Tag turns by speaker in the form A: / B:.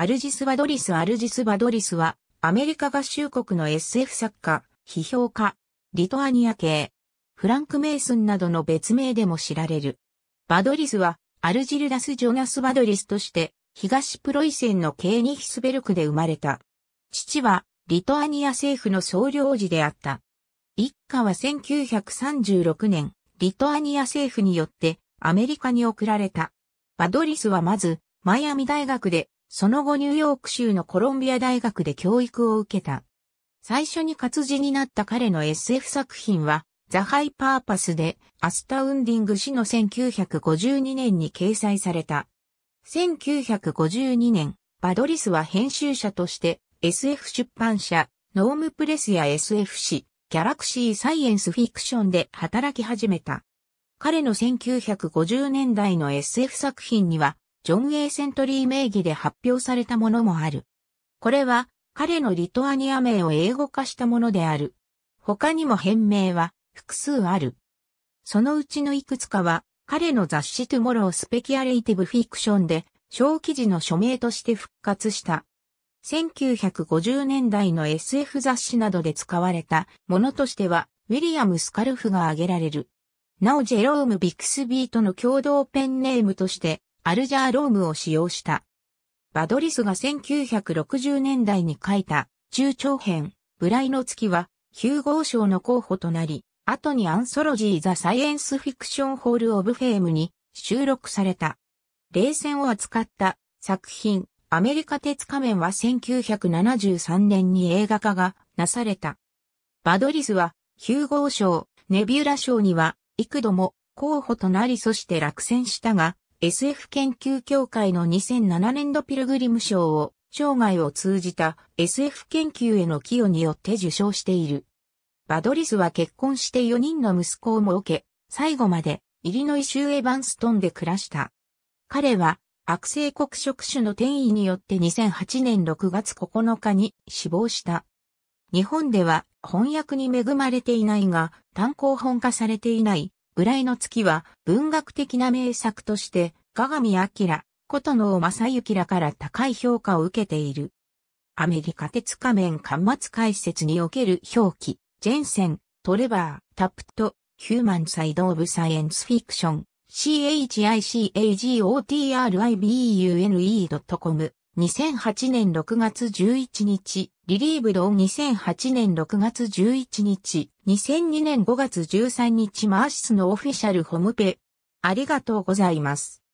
A: アルジス・バドリス・アルジス・バドリスは、アメリカ合衆国の SF 作家、批評家、リトアニア系、フランク・メイスンなどの別名でも知られる。バドリスは、アルジルダス・ジョナス・バドリスとして、東プロイセンのケーニヒスベルクで生まれた。父は、リトアニア政府の総領事であった。一家は1936年、リトアニア政府によって、アメリカに送られた。バドリスはまず、マイアミ大学でその後ニューヨーク州のコロンビア大学で教育を受けた。最初に活字になった彼の SF 作品は、ザ・ハイ・パーパスで、アスタウンディング氏の1952年に掲載された。1952年、バドリスは編集者として、SF 出版社、ノームプレスや SF 誌、ギャラクシー・サイエンス・フィクションで働き始めた。彼の1950年代の SF 作品には、ジョン・ A・ セントリー名義で発表されたものもある。これは彼のリトアニア名を英語化したものである。他にも変名は複数ある。そのうちのいくつかは彼の雑誌トゥモロースペキュアレイティブフィクションで小記事の署名として復活した。1950年代の SF 雑誌などで使われたものとしては、ウィリアム・スカルフが挙げられる。なおジェローム・ビクスビーとの共同ペンネームとして、アルジャーロームを使用した。バドリスが1960年代に書いた中長編、ブライの月は、ヒューゴー賞の候補となり、後にアンソロジー・ザ・サイエンス・フィクション・ホール・オブ・フェームに収録された。冷戦を扱った作品、アメリカ鉄仮面は1973年に映画化がなされた。バドリスは、ヒューゴー賞、ネビュラ賞には、幾度も候補となりそして落選したが、SF 研究協会の2007年度ピルグリム賞を生涯を通じた SF 研究への寄与によって受賞している。バドリスは結婚して4人の息子を設け、最後までイリノイ州エヴァンストンで暮らした。彼は悪性黒色種の転移によって2008年6月9日に死亡した。日本では翻訳に恵まれていないが、単行本化されていない浦井の月は文学的な名作として、鏡明、琴野正幸らから高い評価を受けている。アメリカ鉄仮面巻末解説における表記、ジェンセン、トレバー、タップト、ヒューマンサイドオブサイエンスフィクション、chicagotribune.com 2008年6月11日、リリーブドン2008年6月11日、2002年5月13日マーシスのオフィシャルホームペ。ありがとうございます。